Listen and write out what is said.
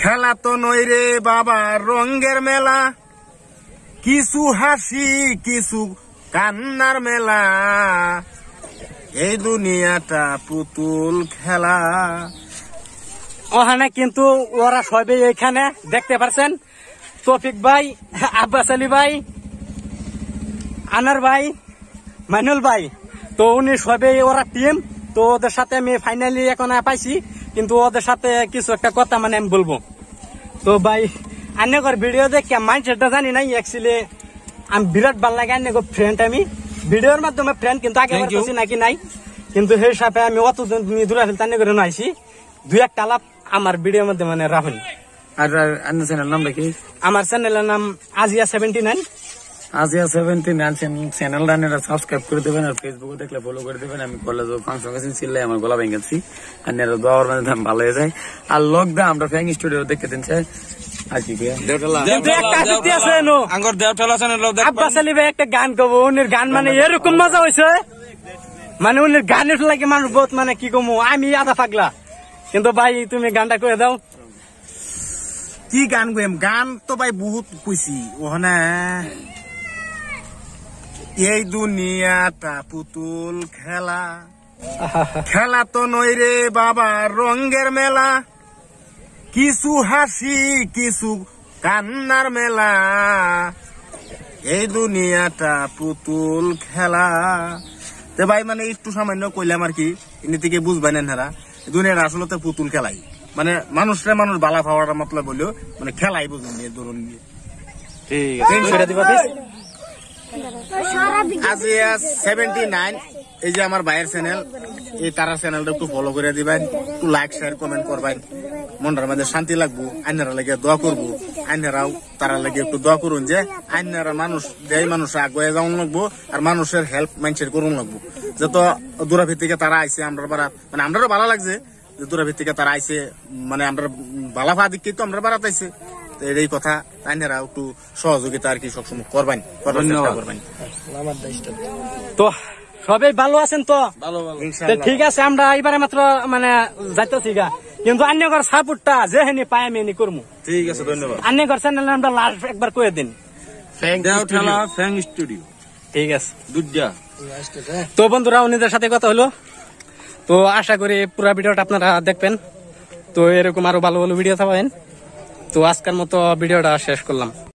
খেলা তো নই রে বাবা রঙ্গের মেলা কিছু হাসি কিছু কান্নার মেলা এই দুনিয়াটা পুতুল খেলা ওখানে কিন্তু ওরা সবে এখানে দেখতে পারছেন তফিক ভাই আব্বাস আলী ভাই আনার ভাই মানুল ভাই তো উনি সবে ওরা টিম তো ওদের সাথে আমি ফাইনালি এখন পাইছি কিন্তু ওদের সাথে কিছু একটা কথা মানে আমি বলবো তো ভাই আন্যকর ভিডিও দেখে মাইন্ডসেটটা জানি নাই অ্যাকচুয়ালি আমি বিরাট ভাল লাগে আন্যকর ফ্রেন্ড আমি ভিডিওর মাধ্যমে ফ্রেন্ড কিন্তু আগে বলছি নাকি নাই কিন্তু সেই হিসাবে আমি অত দূরে ফেলতে করে নাইছি দুই একটা আলাপ আমার ভিডিওর মধ্যে মানে রাহুল আর চ্যানেল নামটা কি আমার চ্যানেলের নাম আজিয়া সেভেন্টি নাইন আজিয়া সেভেন্টি নাইন চ্যানেলটা এটা সাবস্ক্রাইব করে দেবেন আর ফেসবুকে দেখলে ফলো করে দেবেন আমি কলেজ ও ফাংশন গেছি চিল্লাই আমার গলা ভেঙে গেছি আর এটা দোয়ার মানে দাম ভালো হয়ে যায় আর লক আমরা ফ্যাং স্টুডিও দেখতে দিন চাই গান গাবো গান মানে এরকম মজা হয়েছে মানে উনির গানের লাগে মানে কি কমো আমি আধা পাগলা কিন্তু ভাই তুমি গানটা করে দাও কি গান গাইম গান তো ভাই বহুত কইছি ওহনে এই দুনিয়াটা পুতুল খেলা খেলা তো নই রে বাবা রঙ্গের মেলা কিছু হাসি কিছু কান্নার মেলা এই দুনিয়াটা পুতুল খেলা তে ভাই মানে একটু সামান্য কইলাম আর কি এনে থেকে বুঝবাই না হেরা দুনিয়াটা আসলে পুতুল খেলাই মানে মানুষরা মানুষ বালা পাওয়ার মতলব বলিও মানে খেলাই বুঝুন ধরুন ঠিক আছে আজ সেভেন্টি নাইন এই যে আমার ভাইয়ের চ্যানেল এই তারা চ্যানেলটা একটু ফলো করে দিবেন একটু লাইক শেয়ার কমেন্ট করবেন মনটার মধ্যে শান্তি লাগবো আইনারা লাগে দোয়া করবো আইনারাও তারা লাগে একটু দোয়া করুন যে আইনারা মানুষ যেই মানুষ আগুয়ে যাওয়ান লাগবো আর মানুষের হেল্প মানুষের করুন লাগবো যত দূরাভিত্তিকে তারা আইসে আমরা বারা মানে আমরারও ভালো লাগছে যে দূরাভিত্তিকে তারা আইসে মানে আমরা ভালা ফা দিক তো আমরা বাড়াতে আইসে এই কথা তাইনেরা একটু সহযোগিতা আর কি সবসময় করবেন তো সবাই ভালো আছেন তো ঠিক আছে আমরা এবারে মাত্র মানে যাইতেছি গা কিন্তু আন্যগর সাপোর্টটা যে হেনি পাই আমি এনি ঠিক আছে ধন্যবাদ আন্যগর চ্যানেল আমরা লাস্ট একবার কয়ে দিন স্টুডিও ঠিক আছে দুধা তো বন্ধুরা উনিদের সাথে কথা হলো তো আশা করি পুরা ভিডিওটা আপনারা দেখবেন তো এরকম আরো ভালো ভালো ভিডিও থাকবেন তো আজকের মতো ভিডিওটা শেষ করলাম